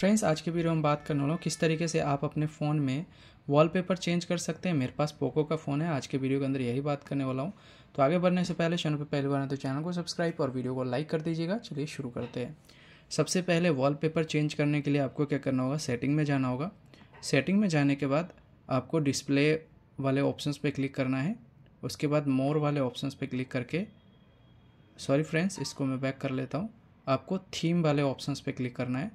friends आज के video में बात करने वाला किस तरीके से आप अपने फ़ोन में वॉलपेपर चेंज कर सकते हैं मेरे पास पोको का फ़ोन है आज के वीडियो के अंदर यही बात करने वाला हूँ तो आगे बढ़ने से पहले चैनल पर पहली बार तो चैनल को सब्सक्राइब और वीडियो को लाइक कर दीजिएगा चलिए शुरू करते हैं सबसे पहले वॉलपेपर चेंज करने के लिए आपको क्या करना होगा सेटिंग में जाना होगा सेटिंग में जाने के बाद आपको डिस्प्ले वाले ऑप्शंस पे क्लिक करना है उसके बाद मोर वाले ऑप्शंस पे क्लिक करके सॉरी फ्रेंड्स इसको मैं बैक कर लेता हूँ आपको थीम वाले ऑप्शंस पे क्लिक करना है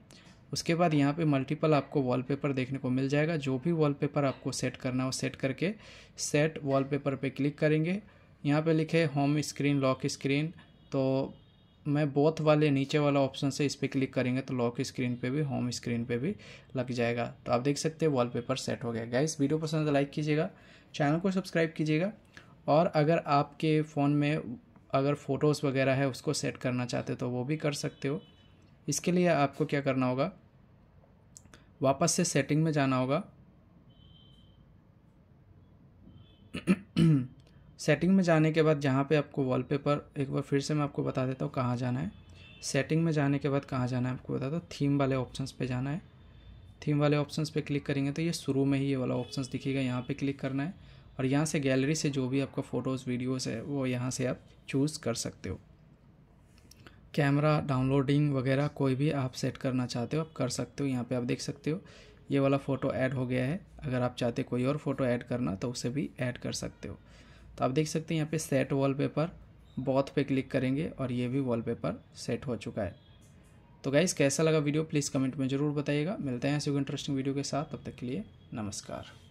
उसके बाद यहाँ पे मल्टीपल आपको वॉलपेपर देखने को मिल जाएगा जो भी वॉलपेपर आपको सेट करना हो सेट करके सेट वॉलपेपर पे क्लिक करेंगे यहाँ पे लिखे होम स्क्रीन लॉक स्क्रीन तो मैं बोथ वाले नीचे वाला ऑप्शन से इस पर क्लिक करेंगे तो लॉक स्क्रीन पे भी होम स्क्रीन पे भी लग जाएगा तो आप देख सकते हैं वॉलपेपर सेट हो गया गाइस वीडियो पसंद है लाइक तो कीजिएगा चैनल को सब्सक्राइब कीजिएगा और अगर आपके फ़ोन में अगर फ़ोटोज़ वगैरह है उसको सेट करना चाहते हो तो वो भी कर सकते हो इसके लिए आपको क्या करना होगा वापस से सेटिंग में जाना होगा सेटिंग में जाने के बाद जहाँ पे आपको वॉलपेपर एक बार फिर से मैं आपको बता देता हूँ कहाँ जाना है सेटिंग में जाने के बाद कहाँ जाना है आपको बता दो थीम वाले ऑप्शंस पे जाना है थीम वाले ऑप्शंस पे क्लिक करेंगे तो ये शुरू में ही ये वाला ऑप्शंस दिखेगा यहाँ पे क्लिक करना है और यहाँ से गैलरी से जो भी आपका फ़ोटोज़ वीडियोज़ है वो यहाँ से आप चूज़ कर सकते हो कैमरा डाउनलोडिंग वगैरह कोई भी आप सेट करना चाहते हो आप कर सकते हो यहाँ पे आप देख सकते हो ये वाला फ़ोटो ऐड हो गया है अगर आप चाहते कोई और फ़ोटो ऐड करना तो उसे भी ऐड कर सकते हो तो आप देख सकते हैं यहाँ पे सेट वॉलपेपर बॉथ पे क्लिक करेंगे और ये भी वॉलपेपर सेट हो चुका है तो गाइज़ कैसा लगा वीडियो प्लीज़ कमेंट में ज़रूर बताइएगा मिलते हैं ऐसे इंटरेस्टिंग वीडियो के साथ तब तक के लिए नमस्कार